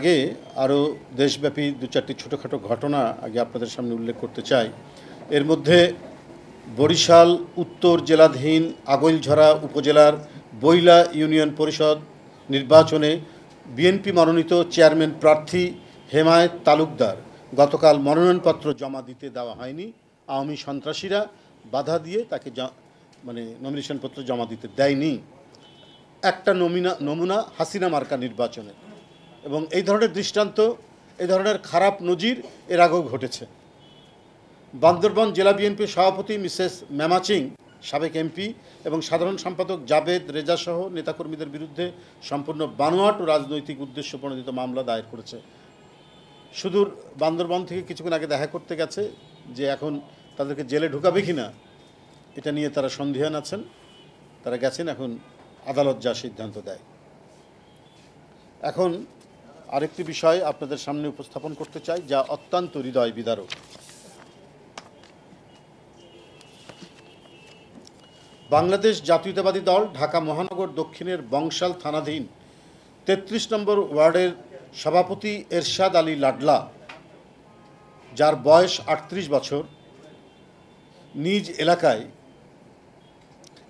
আগে আরও দেশব্যাপী দু চারটি ছোটোখাটো ঘটনা আগে আপনাদের সামনে উল্লেখ করতে চাই এর মধ্যে বরিশাল উত্তর জেলাধীন আগৈলঝরা উপজেলার বইলা ইউনিয়ন পরিষদ নির্বাচনে বিএনপি মনোনীত চেয়ারম্যান প্রার্থী হেমায়েত তালুকদার গতকাল মনোনয়নপত্র জমা দিতে দেওয়া হয়নি আওয়ামী সন্ত্রাসীরা বাধা দিয়ে তাকে মানে নমিনেশনপত্র জমা দিতে দেয়নি একটা নমিনা নমুনা হাসিনা মার্কা নির্বাচনের এবং এই ধরনের দৃষ্টান্ত এই ধরনের খারাপ নজির এর আগেও ঘটেছে বান্দরবন জেলা বিএনপির সভাপতি মিসেস ম্যামাচিং সাবেক এমপি এবং সাধারণ সম্পাদক জাবেদ রেজাসহ নেতাকর্মীদের বিরুদ্ধে সম্পূর্ণ বানোয়াট ও রাজনৈতিক উদ্দেশ্য প্রণোদিত মামলা দায়ের করেছে সুদূর বান্দরবন থেকে কিছুক্ষণ আগে দেখা করতে গেছে যে এখন তাদেরকে জেলে ঢুকাবে কি না এটা নিয়ে তারা সন্দেহান আছেন তারা গেছেন এখন আদালত যা সিদ্ধান্ত দেয় এখন আরেকটি বিষয় আপনাদের সামনে উপস্থাপন করতে চাই যা অত্যন্ত হৃদয় বিদারক বাংলাদেশ জাতীয়তাবাদী দল ঢাকা মহানগর দক্ষিণের বংশাল থানাধীন ৩৩ নম্বর ওয়ার্ডের সভাপতি এরশাদ আলী লাডলা যার বয়স আটত্রিশ বছর নিজ এলাকায়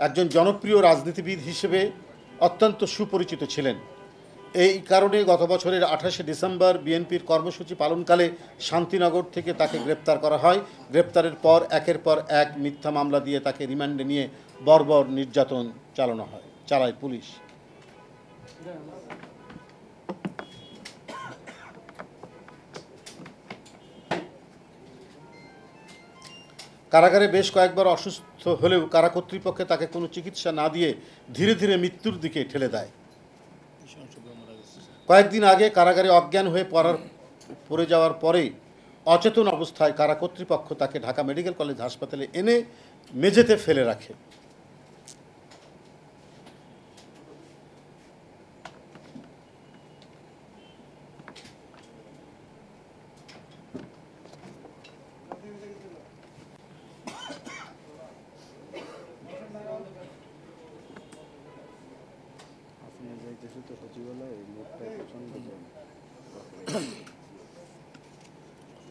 একজন জনপ্রিয় রাজনীতিবিদ হিসেবে অত্যন্ত সুপরিচিত ছিলেন এই কারণে গত বছরের আঠাশে ডিসেম্বর বিএনপির কর্মসূচি পালনকালে শান্তিনগর থেকে তাকে গ্রেপ্তার করা হয় গ্রেপ্তারের পর একের পর এক মিথ্যা মামলা দিয়ে তাকে রিমান্ডে নিয়ে বর্বর নির্যাতন চালানো হয় চালায় পুলিশ কারাগারে বেশ কয়েকবার অসুস্থ হলেও কারা কর্তৃপক্ষে তাকে কোনো চিকিৎসা না দিয়ে ধীরে ধীরে মৃত্যুর দিকে ঠেলে দেয় কয়েকদিন আগে কারাগারে অজ্ঞান হয়ে পড়ার পড়ে যাওয়ার পরে অচেতন অবস্থায় কারা কর্তৃপক্ষ তাকে ঢাকা মেডিকেল কলেজ হাসপাতালে এনে মেঝেতে ফেলে রাখে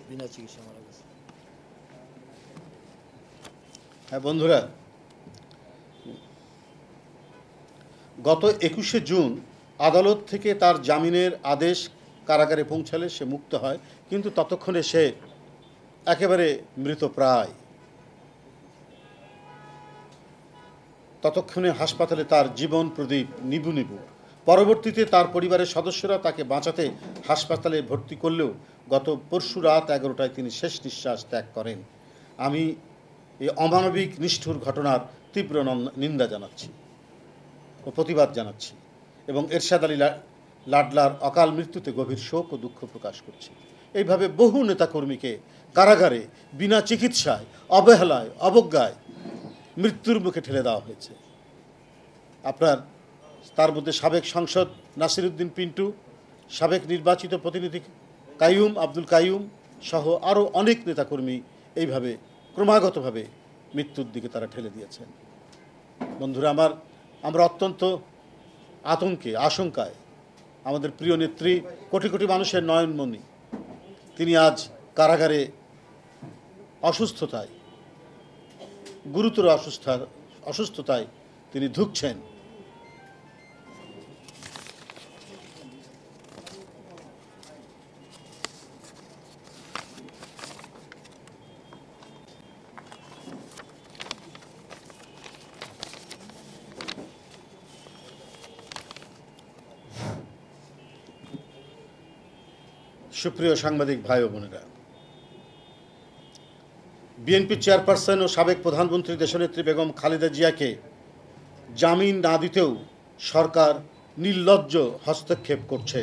বিনা চিকিৎসা মারা গেছে হ্যাঁ বন্ধুরা গত একুশে জুন আদালত থেকে তার জামিনের আদেশ কারাগারে পৌঁছালে সে মুক্ত হয় কিন্তু ততক্ষণে সে একেবারে মৃতপ্রায় ততক্ষণে হাসপাতালে তার জীবন প্রদীপ নিবু নিবু পরবর্তীতে তার পরিবারের সদস্যরা তাকে বাঁচাতে হাসপাতালে ভর্তি করলেও গত পরশু রাত এগারোটায় তিনি শেষ নিঃশ্বাস ত্যাগ করেন আমি এই অমানবিক নিষ্ঠুর ঘটনার তীব্র নিন্দা জানাচ্ছি ও প্রতিবাদ জানাচ্ছি এবং এরশাদ আলী লাডলার অকাল মৃত্যুতে গভীর শোক ও দুঃখ প্রকাশ করছি এইভাবে বহু নেতাকর্মীকে কারাগারে বিনা চিকিৎসায় অবহেলায় অবজ্ঞায় মৃত্যুর মুখে ঠেলে দেওয়া হয়েছে আপনার তার মধ্যে সাবেক সাংসদ নাসিরুদ্দিন পিন্টু সাবেক নির্বাচিত প্রতিনিধি কাইয়ুম আব্দুল কাইম সহ আরও অনেক নেতাকর্মী এইভাবে ক্রমাগতভাবে মৃত্যুর দিকে তারা ঠেলে দিয়েছেন বন্ধুরা আমার আমরা অত্যন্ত আতঙ্কে আশঙ্কায় আমাদের প্রিয় নেত্রী কোটি কোটি মানুষের নয়নমণি তিনি আজ কারাগারে অসুস্থতায় গুরুতর অসুস্থ অসুস্থতায় তিনি ধুকছেন সুপ্রিয় সাংবাদিক ভাই বোনেরা বিএনপি চেয়ারপারসন ও সাবেক প্রধানমন্ত্রী দেশনেত্রী বেগম খালেদা জিয়াকে জামিন না দিতেও সরকার নির্লজ্জ হস্তক্ষেপ করছে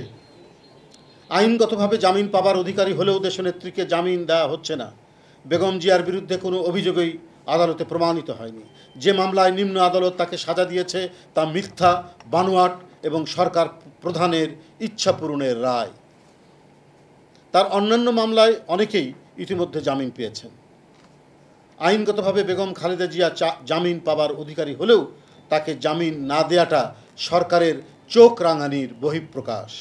আইনগতভাবে জামিন পাবার অধিকারী হলেও দেশনেত্রীকে জামিন দেওয়া হচ্ছে না বেগম জিয়ার বিরুদ্ধে কোনো অভিযোগই আদালতে প্রমাণিত হয়নি যে মামলায় নিম্ন আদালত তাকে সাজা দিয়েছে তা মিথ্যা বানোয়াট এবং সরকার প্রধানের ইচ্ছা পূরণের রায় তার অন্যান্য মামলায় অনেকেই ইতিমধ্যে জামিন পেয়েছেন আইনগতভাবে বেগম খালেদা জিয়া জামিন পাবার অধিকারী হলেও তাকে জামিন না দেয়াটা সরকারের চোখ রাঙানির বহিঃপ্রকাশ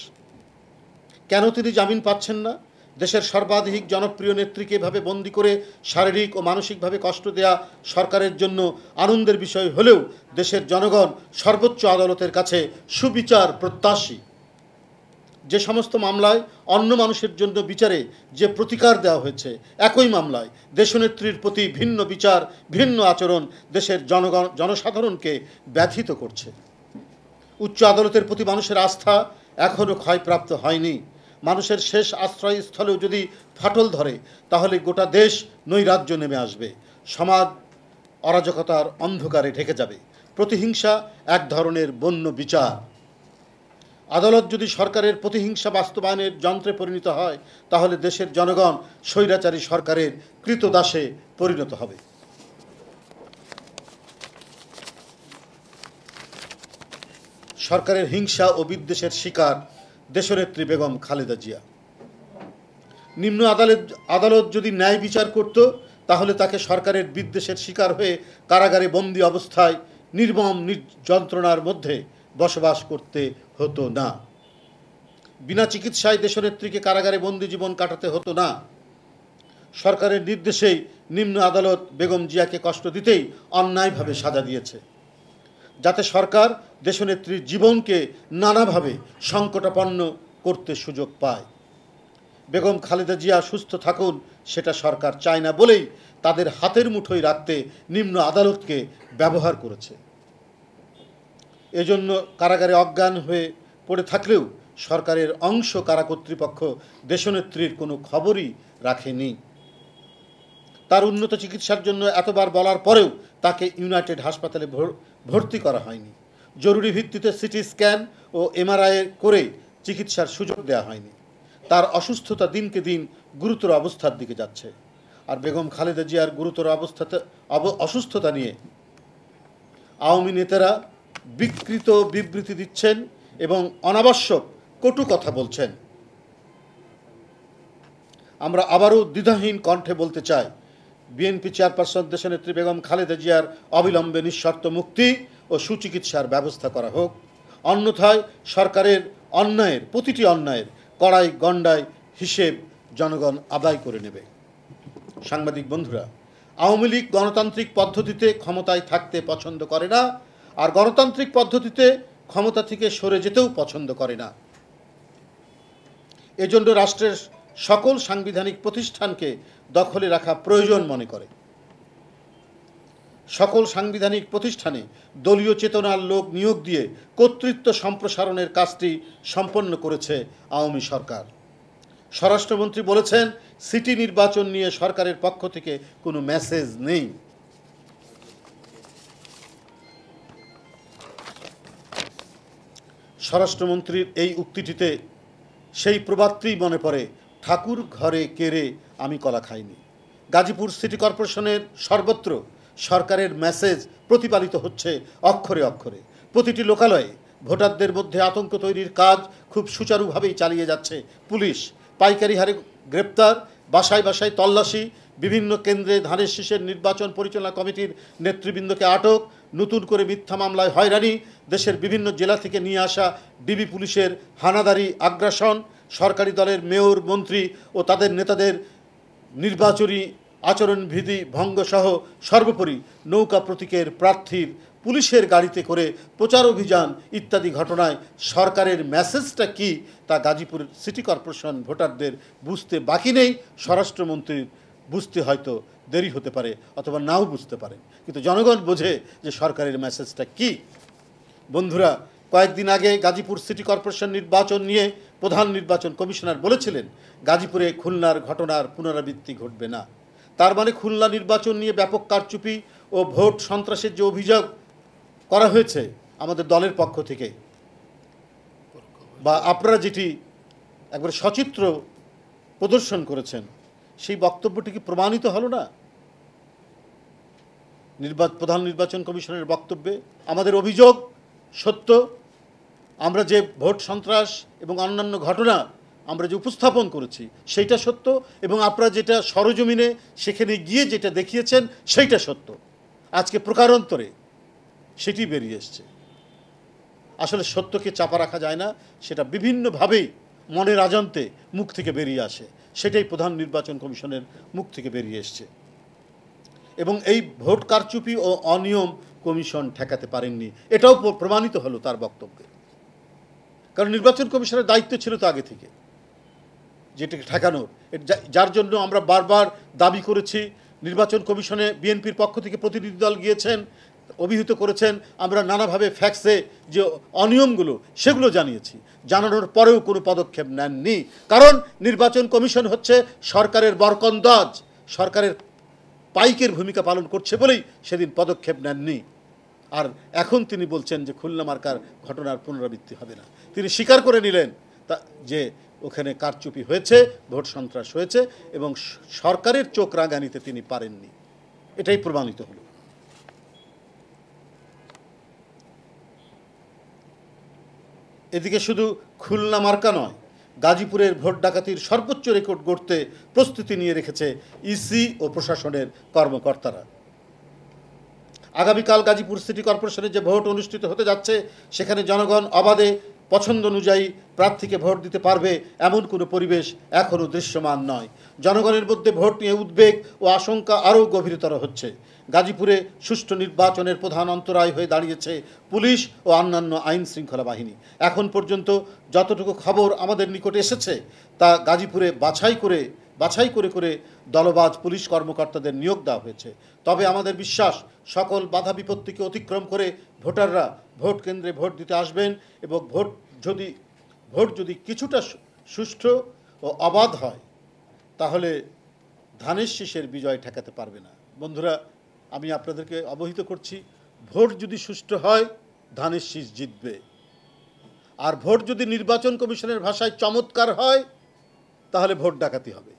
কেন তিনি জামিন পাচ্ছেন না দেশের সর্বাধিক জনপ্রিয় নেত্রীকে এভাবে বন্দি করে শারীরিক ও মানসিকভাবে কষ্ট দেয়া সরকারের জন্য আনন্দের বিষয় হলেও দেশের জনগণ সর্বোচ্চ আদালতের কাছে সুবিচার প্রত্যাশী যে সমস্ত মামলায় অন্য মানুষের জন্য বিচারে যে প্রতিকার দেওয়া হয়েছে একই মামলায় দেশনেত্রীর প্রতি ভিন্ন বিচার ভিন্ন আচরণ দেশের জনগণ জনসাধারণকে ব্যথিত করছে উচ্চ আদালতের প্রতি মানুষের আস্থা এখনও ক্ষয়প্রাপ্ত হয়নি মানুষের শেষ আশ্রয়স্থলেও যদি ফাটল ধরে তাহলে গোটা দেশ নৈরাজ্য নেমে আসবে সমাজ অরাজকতার অন্ধকারে ঢেকে যাবে প্রতিহিংসা এক ধরনের বন্য বিচার আদালত যদি সরকারের প্রতিহিংসা বাস্তবায়নের যন্ত্রে পরিণত হয় তাহলে দেশের জনগণ স্বৈরাচারী সরকারের কৃতদাসে পরিণত হবে সরকারের হিংসা ও বিদ্বেষের শিকার দেশনেত্রী বেগম খালেদা জিয়া নিম্ন আদালত আদালত যদি ন্যায় বিচার করত তাহলে তাকে সরকারের বিদ্বেষের শিকার হয়ে কারাগারে বন্দী অবস্থায় নির্মম যন্ত্রণার মধ্যে বসবাস করতে হতো না বিনা চিকিৎসায় দেশনেত্রীকে কারাগারে বন্দী জীবন কাটাতে হতো না সরকারের নির্দেশেই নিম্ন আদালত বেগম জিয়াকে কষ্ট দিতেই অন্যায়ভাবে সাজা দিয়েছে যাতে সরকার দেশনেত্রীর জীবনকে নানাভাবে সংকটাপন্ন করতে সুযোগ পায় বেগম খালেদা জিয়া সুস্থ থাকুন সেটা সরকার চায় না বলেই তাদের হাতের মুঠোয় রাখতে নিম্ন আদালতকে ব্যবহার করেছে এজন্য কারাগারে অজ্ঞান হয়ে পড়ে থাকলেও সরকারের অংশ কারা কর্তৃপক্ষ দেশনেত্রীর কোনো খবরই রাখেনি তার উন্নত চিকিৎসার জন্য এতবার বলার পরেও তাকে ইউনাইটেড হাসপাতালে ভর্তি করা হয়নি জরুরি ভিত্তিতে সিটি স্ক্যান ও এমআরআই করে চিকিৎসার সুযোগ দেওয়া হয়নি তার অসুস্থতা দিনকে দিন গুরুতর অবস্থার দিকে যাচ্ছে আর বেগম খালেদা জিয়ার গুরুতর অবস্থাতে অসুস্থতা নিয়ে আওয়ামী নেতারা বিকৃত বিবৃতি দিচ্ছেন এবং অনাবশ্যক কটু কথা বলছেন আমরা আবারও দ্বিধাহীন কণ্ঠে বলতে চাই বিএনপি চেয়ারপারসন নেত্রী বেগম খালেদা জিয়ার অবিলম্বে নিঃশর্ত মুক্তি ও সুচিকিৎসার ব্যবস্থা করা হোক অন্যথায় সরকারের অন্যায়ের প্রতিটি অন্যায়ের কড়াই গণ্ডায় হিসেব জনগণ আদায় করে নেবে সাংবাদিক বন্ধুরা আওয়ামী লীগ গণতান্ত্রিক পদ্ধতিতে ক্ষমতায় থাকতে পছন্দ করে না আর গণতান্ত্রিক পদ্ধতিতে ক্ষমতা থেকে সরে যেতেও পছন্দ করে না এজন্য রাষ্ট্রের সকল সাংবিধানিক প্রতিষ্ঠানকে দখলে রাখা প্রয়োজন মনে করে সকল সাংবিধানিক প্রতিষ্ঠানে দলীয় চেতনার লোক নিয়োগ দিয়ে কর্তৃত্ব সম্প্রসারণের কাজটি সম্পন্ন করেছে আওয়ামী সরকার স্বরাষ্ট্রমন্ত্রী বলেছেন সিটি নির্বাচন নিয়ে সরকারের পক্ষ থেকে কোনো মেসেজ নেই স্বরাষ্ট্রমন্ত্রীর এই উক্তিটিতে সেই প্রবাদটি মনে পড়ে ঠাকুর ঘরে কেড়ে আমি কলা খাইনি গাজীপুর সিটি কর্পোরেশনের সর্বত্র সরকারের মেসেজ প্রতিপালিত হচ্ছে অক্ষরে অক্ষরে প্রতিটি লোকালয়ে ভোটারদের মধ্যে আতঙ্ক তৈরির কাজ খুব সুচারুভাবেই চালিয়ে যাচ্ছে পুলিশ পাইকারি হারে গ্রেপ্তার বাসায় বাসায় তল্লাশি বিভিন্ন কেন্দ্রে ধানের শীষের নির্বাচন পরিচালনা কমিটির নেতৃবৃন্দকে আটক নতুন করে মিথ্যা মামলায় হয়রানি দেশের বিভিন্ন জেলা থেকে নিয়ে আসা ডিবি পুলিশের হানাদারি আগ্রাসন সরকারি দলের মেয়র মন্ত্রী ও তাদের নেতাদের নির্বাচনী আচরণবিধি ভঙ্গসহ সর্বোপরি নৌকা প্রতীকের প্রার্থীর পুলিশের গাড়িতে করে প্রচার অভিযান ইত্যাদি ঘটনায় সরকারের মেসেজটা কি তা গাজীপুর সিটি কর্পোরেশন ভোটারদের বুঝতে বাকি নেই স্বরাষ্ট্রমন্ত্রীর বুঝতে হয়তো দেরি হতে পারে অথবা নাও বুঝতে পারেন কিন্তু জনগণ বোঝে যে সরকারের মেসেজটা কি বন্ধুরা কয়েকদিন আগে গাজীপুর সিটি কর্পোরেশন নির্বাচন নিয়ে প্রধান নির্বাচন কমিশনার বলেছিলেন গাজীপুরে খুলনার ঘটনার পুনরাবৃত্তি ঘটবে না তার মানে খুলনা নির্বাচন নিয়ে ব্যাপক কারচুপি ও ভোট সন্ত্রাসের যে অভিযোগ করা হয়েছে আমাদের দলের পক্ষ থেকে বা আপনারা যেটি একবার সচিত্র প্রদর্শন করেছেন সেই বক্তব্যটি কি প্রমাণিত হলো না নির্বাচন প্রধান নির্বাচন কমিশনের বক্তব্যে আমাদের অভিযোগ সত্য আমরা যে ভোট সন্ত্রাস এবং অন্যান্য ঘটনা আমরা যে উপস্থাপন করেছি সেইটা সত্য এবং আপনারা যেটা সরজমিনে সেখানে গিয়ে যেটা দেখিয়েছেন সেইটা সত্য আজকে প্রকারান্তরে সেটি বেরিয়ে এসছে আসলে সত্যকে চাপা রাখা যায় না সেটা বিভিন্নভাবেই মনের আজন্তে মুখ থেকে বেরিয়ে আসে সেটাই প্রধান নির্বাচন কমিশনের মুখ থেকে বেরিয়ে এসছে এবং এই ভোট কারচুপি ও অনিয়ম কমিশন ঠেকাতে পারেননি এটাও প্রমাণিত হলো তার বক্তব্যে কারণ নির্বাচন কমিশনের দায়িত্ব ছিল তো আগে থেকে যেটাকে ঠেকানোর যার জন্য আমরা বারবার দাবি করেছি নির্বাচন কমিশনে বিএনপির পক্ষ থেকে প্রতিনিধি দল গিয়েছেন অভিহিত করেছেন আমরা নানাভাবে ফ্যাক্সে যে অনিয়মগুলো সেগুলো জানিয়েছি জানানোর পরেও কোনো পদক্ষেপ নেননি কারণ নির্বাচন কমিশন হচ্ছে সরকারের বরকন্দাজ সরকারের পাইকের ভূমিকা পালন করছে বলেই সেদিন পদক্ষেপ নেননি আর এখন তিনি বলছেন যে খুলনা মার্কার ঘটনার পুনরাবৃত্তি হবে না তিনি স্বীকার করে নিলেন তা যে ওখানে কারচুপি হয়েছে ভোট সন্ত্রাস হয়েছে এবং সরকারের চোখ রাগানিতে তিনি পারেননি এটাই প্রমাণিত হলো এদিকে শুধু খুলনা মার্কা নয় গাজীপুরের ভোট ডাকাতির সর্বোচ্চ রেকর্ড গড়তে প্রস্তুতি নিয়ে রেখেছে ইসি ও প্রশাসনের কর্মকর্তারা আগামীকাল গাজীপুর সিটি কর্পোরেশনের যে ভোট অনুষ্ঠিত হতে যাচ্ছে সেখানে জনগণ অবাধে পছন্দ অনুযায়ী প্রার্থীকে ভোট দিতে পারবে এমন কোনো পরিবেশ এখনও দৃশ্যমান নয় জনগণের মধ্যে ভোট নিয়ে উদ্বেগ ও আশঙ্কা আরও গভীরতর হচ্ছে গাজীপুরে সুষ্ঠু নির্বাচনের প্রধান অন্তরায় হয়ে দাঁড়িয়েছে পুলিশ ও অন্যান্য আইন শৃঙ্খলা বাহিনী এখন পর্যন্ত যতটুকু খবর আমাদের নিকটে এসেছে তা গাজীপুরে বাছাই করে বাছাই করে করে দলবাজ পুলিশ কর্মকর্তাদের নিয়োগ দেওয়া হয়েছে তবে আমাদের বিশ্বাস সকল বাধা বিপত্তিকে অতিক্রম করে ভোটাররা ভোট কেন্দ্রে ভোট দিতে আসবেন এবং ভোট যদি ভোট যদি কিছুটা সুষ্ঠু ও অবাধ হয় তাহলে ধানের শীষের বিজয় ঠেকাতে পারবে না বন্ধুরা আমি আপনাদেরকে অবহিত করছি ভোট যদি সুষ্ঠু হয় ধানের শীষ জিতবে আর ভোট যদি নির্বাচন কমিশনের ভাষায় চমৎকার হয় তাহলে ভোট ডাকাতি হবে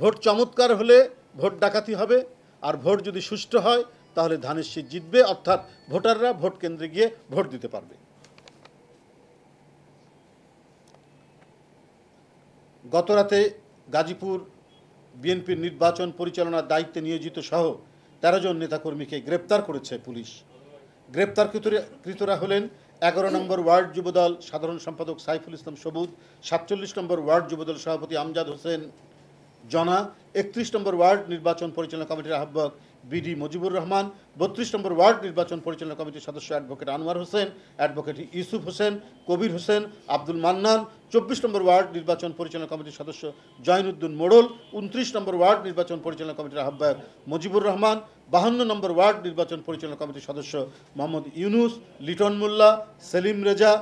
ভোট চমৎকার হলে ভোট ডাকাতি হবে আর ভোট যদি সুষ্ঠু হয় তাহলে ধানের শীষ জিতবে অর্থাৎ ভোটাররা ভোট কেন্দ্রে গিয়ে ভোট দিতে পারবে গতরাতে গাজীপুর বিএনপির নির্বাচন পরিচালনার দায়িত্বে নিয়োজিত সহ তেরো জন নেতাকর্মীকে গ্রেপ্তার করেছে পুলিশ কৃতরা হলেন এগারো নম্বর ওয়ার্ড যুবদল সাধারণ সম্পাদক সাইফুল ইসলাম সবুজ সাতচল্লিশ নম্বর ওয়ার্ড যুবদল সভাপতি আমজাদ হোসেন জনা একত্রিশ নম্বর ওয়ার্ড নির্বাচন পরিচালনা কমিটির আহ্বায়ক বিডি মুজিবুর রহমান বত্রিশ নম্বর ওয়ার্ড নির্বাচন পরিচালনা কমিটির সদস্য অ্যাডভোকেট আনোয়ার হোসেন অ্যাডভোকেট ইউসুফ হোসেন কবির হোসেন আব্দুল মান্নান চব্বিশ নম্বর ওয়ার্ড নির্বাচন পরিচালনা কমিটির সদস্য জয়নউদ্দিন মোড়ল উনত্রিশ নম্বর ওয়ার্ড নির্বাচন পরিচালনা কমিটির আহ্বায়ক মুজিবুর রহমান বাহান্ন নম্বর ওয়ার্ড নির্বাচন পরিচালনা কমিটির সদস্য মোহাম্মদ ইউনুস লিটন মোল্লা সেলিম রেজা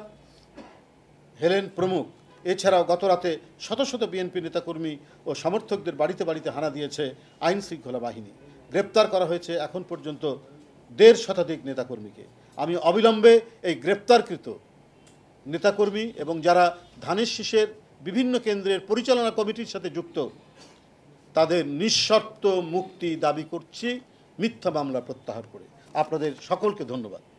হেলেন প্রমুখ এছাড়াও গত রাতে শত শত বিএনপি নেতাকর্মী ও সমর্থকদের বাড়িতে বাড়িতে হানা দিয়েছে আইন শৃঙ্খলা বাহিনী গ্রেপ্তার করা হয়েছে এখন পর্যন্ত দেড় শতাধিক নেতাকর্মীকে আমি অবিলম্বে এই গ্রেপ্তারকৃত নেতাকর্মী এবং যারা ধানের শীষের বিভিন্ন কেন্দ্রের পরিচালনা কমিটির সাথে যুক্ত তাদের নিঃশর্ত মুক্তি দাবি করছি মিথ্যা মামলা প্রত্যাহার করে আপনাদের সকলকে ধন্যবাদ